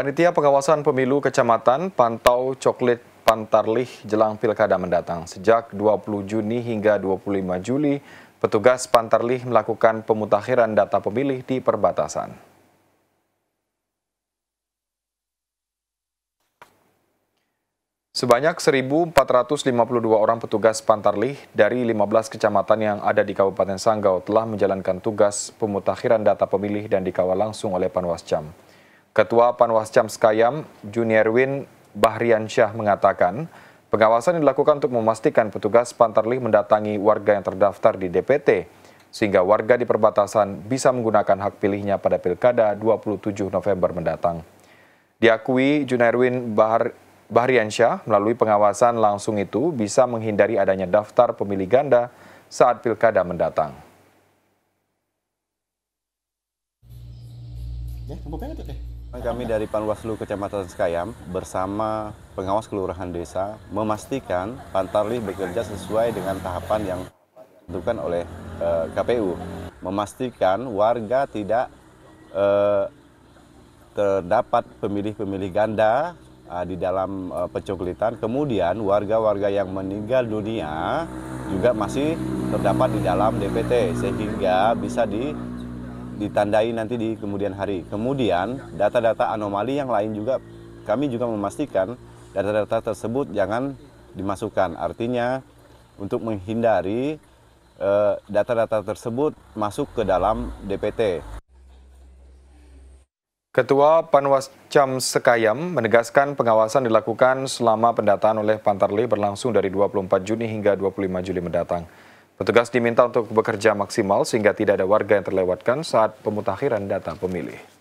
Panitia Pengawasan Pemilu Kecamatan Pantau Coklit Pantarlih jelang pilkada mendatang. Sejak 20 Juni hingga 25 Juli, petugas Pantarlih melakukan pemutakhiran data pemilih di perbatasan. Sebanyak 1.452 orang petugas Pantarlih dari 15 kecamatan yang ada di Kabupaten Sanggau telah menjalankan tugas pemutakhiran data pemilih dan dikawal langsung oleh Panwascam. Ketua Panwascam Skayam, Juniorwin Bahriansyah mengatakan, pengawasan yang dilakukan untuk memastikan petugas Pantarlih mendatangi warga yang terdaftar di DPT, sehingga warga di perbatasan bisa menggunakan hak pilihnya pada Pilkada 27 November mendatang. Diakui Junairwin Bahar Bahriansyah melalui pengawasan langsung itu bisa menghindari adanya daftar pemilih ganda saat Pilkada mendatang. Ya, kami dari Panwaslu Kecamatan Sekayam bersama pengawas kelurahan desa memastikan Pantarli bekerja sesuai dengan tahapan yang ditentukan oleh e, eh, KPU. Memastikan warga tidak e, terdapat pemilih-pemilih ganda e, di dalam e, pencoklitan. Kemudian warga-warga yang meninggal dunia juga masih terdapat di dalam DPT sehingga bisa di ditandai nanti di kemudian hari. Kemudian data-data anomali yang lain juga kami juga memastikan data-data tersebut jangan dimasukkan. Artinya untuk menghindari eh, data-data eh, tersebut masuk ke dalam DPT. Ketua Panwas Cam Sekayam menegaskan pengawasan dilakukan selama pendataan oleh Pantarli berlangsung dari 24 Juni hingga 25 Juli mendatang. Petugas diminta untuk bekerja maksimal sehingga tidak ada warga yang terlewatkan saat pemutakhiran data pemilih.